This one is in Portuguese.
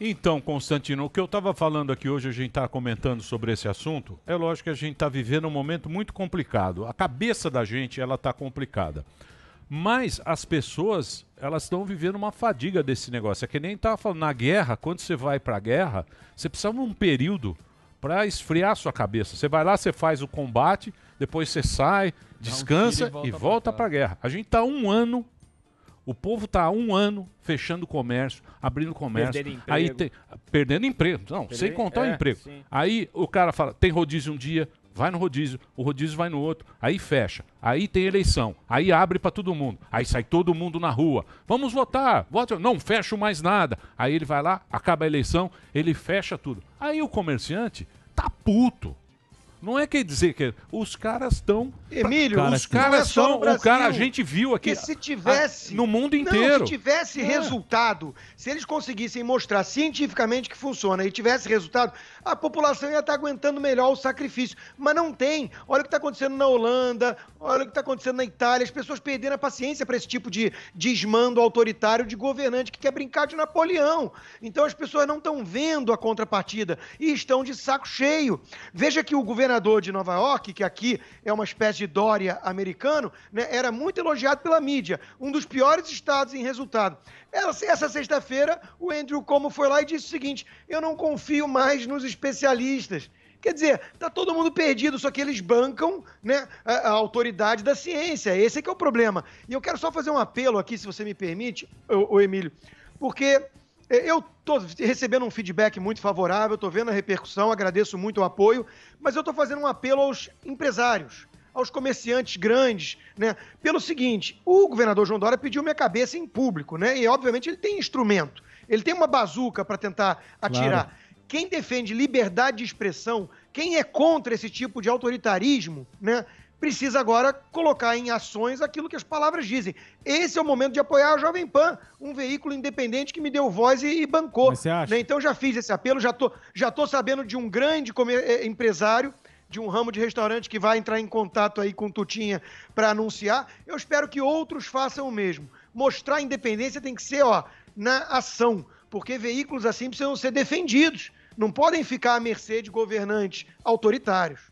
Então, Constantino, o que eu estava falando aqui hoje, a gente está comentando sobre esse assunto. É lógico que a gente está vivendo um momento muito complicado. A cabeça da gente, ela está complicada. Mas as pessoas, elas estão vivendo uma fadiga desse negócio. É que nem estava falando, na guerra, quando você vai para a guerra, você precisa de um período para esfriar sua cabeça. Você vai lá, você faz o combate, depois você sai, descansa um e volta para a guerra. A gente está um ano o povo está há um ano fechando comércio, abrindo comércio. Perdendo emprego. Aí tem, perdendo emprego. Não, sem contar é, o emprego. Sim. Aí o cara fala, tem rodízio um dia, vai no rodízio, o rodízio vai no outro, aí fecha, aí tem eleição, aí abre para todo mundo, aí sai todo mundo na rua. Vamos votar, vota, não fecho mais nada. Aí ele vai lá, acaba a eleição, ele fecha tudo. Aí o comerciante tá puto. Não é quer dizer que os caras estão. Emílio, os caras são o cara, a gente viu aqui. se tivesse. A, no mundo inteiro. Não, se tivesse é. resultado, se eles conseguissem mostrar cientificamente que funciona e tivesse resultado, a população ia estar aguentando melhor o sacrifício. Mas não tem. Olha o que está acontecendo na Holanda, olha o que está acontecendo na Itália. As pessoas perdendo a paciência para esse tipo de desmando autoritário de governante que quer brincar de Napoleão. Então as pessoas não estão vendo a contrapartida e estão de saco cheio. Veja que o governo governador de Nova York, que aqui é uma espécie de Dória americano, né, era muito elogiado pela mídia, um dos piores estados em resultado. Essa, sexta-feira, o Andrew Como foi lá e disse o seguinte: eu não confio mais nos especialistas. Quer dizer, tá todo mundo perdido, só que eles bancam né, a, a, autoridade da ciência. Esse é que é o problema. E eu quero só fazer um apelo aqui, se você me permite, o Emílio, porque é, eu estou recebendo um feedback muito favorável, estou vendo a repercussão, agradeço muito o apoio, mas eu estou fazendo um apelo aos empresários, aos comerciantes grandes, né? Pelo seguinte, o governador João Dória pediu minha cabeça em público, né? E obviamente ele tem instrumento, ele tem uma bazuca para tentar atirar. Claro quem defende liberdade de expressão, quem é contra esse tipo de autoritarismo, né, precisa agora colocar em ações aquilo que as palavras dizem. Esse é o momento de apoiar a Jovem Pan, um veículo independente que me deu voz e, e bancou. Você acha? Né? Então já fiz esse apelo, já tô, já tô sabendo de um grande é, empresário de um ramo de restaurante que vai entrar em contato aí com Tutinha para anunciar. Eu espero que outros façam o mesmo. Mostrar independência tem que ser, ó, na ação, porque veículos assim precisam ser defendidos não podem ficar à mercê de governantes autoritários.